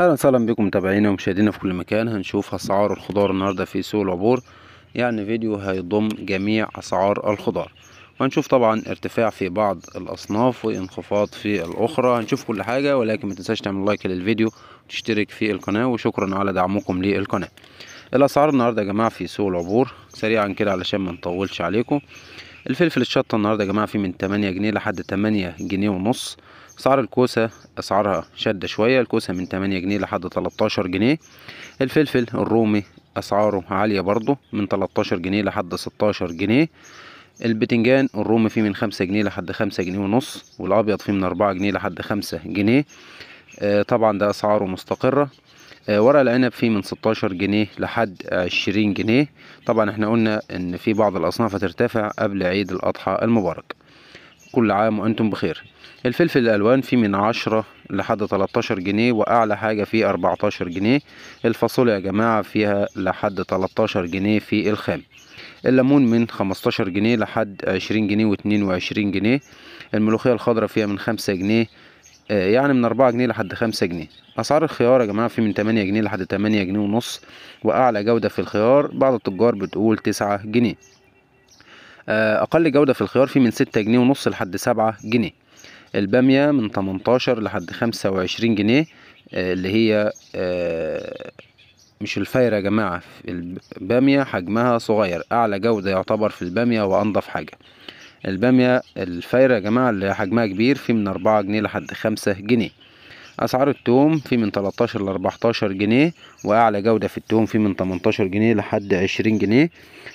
اهلا وسهلا بكم متابعينا ومشاهدينا في كل مكان هنشوف اسعار الخضار النهارده في سوق العبور يعني فيديو هيضم جميع اسعار الخضار وهنشوف طبعا ارتفاع في بعض الاصناف وانخفاض في الاخرى هنشوف كل حاجه ولكن ما تنساش تعمل لايك للفيديو وتشترك في القناه وشكرا على دعمكم للقناه الاسعار النهارده يا جماعه في سوق العبور سريعا كده علشان ما نطولش عليكم الفلفل الشطه النهارده يا جماعه فيه من 8 جنيه لحد 8 جنيه ونص سعر الكوسه اسعارها شده شويه الكوسه من 8 جنيه لحد 13 جنيه الفلفل الرومي اسعاره عاليه برضو من 13 جنيه لحد 16 جنيه البتنجان الرومي فيه من خمسة جنيه لحد خمسة جنيه ونص والابيض فيه من أربعة جنيه لحد خمسة جنيه آه، طبعا ده اسعاره مستقره آه، ورق العنب فيه من 16 جنيه لحد 20 جنيه طبعا احنا قلنا ان في بعض الاصناف هترتفع قبل عيد الاضحى المبارك كل عام وانتم بخير الفلفل الالوان فيه من 10 لحد 13 جنيه واعلى حاجه فيه 14 جنيه الفاصوليا يا جماعه فيها لحد 13 جنيه في الخام الليمون من 15 جنيه لحد 20 جنيه و22 جنيه الملوخيه الخضراء فيها من 5 جنيه آه، يعني من 4 جنيه لحد 5 جنيه اسعار الخيار يا جماعه في من 8 جنيه لحد 8 جنيه ونص واعلى جوده في الخيار بعض التجار بتقول 9 جنيه آه، اقل جوده في الخيار في من 6 جنيه ونص لحد 7 جنيه الباميه من 18 لحد 25 جنيه آه، اللي هي مش الفايرة يا جماعة البامية حجمها صغير أعلى جودة يعتبر في البامية وأنضف حاجة البامية الفايرة يا جماعة اللي حجمها كبير في من أربعة جنيه لحد خمسة جنيه أسعار التوم في من 13 ل 14 جنيه وأعلى جودة في التوم في من 18 جنيه لحد 20 جنيه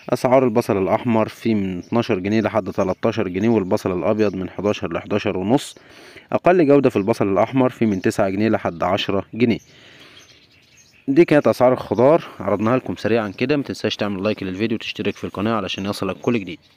أسعار البصل الأحمر في من 12 جنيه لحد 13 جنيه والبصل الأبيض من 11 ل 11 ونص أقل جودة في البصل الأحمر في من 9 جنيه لحد 10 جنيه دي كانت أسعار الخضار عرضناها لكم سريعا كده ما تنساش تعمل لايك للفيديو وتشترك في القناة علشان يصلك كل جديد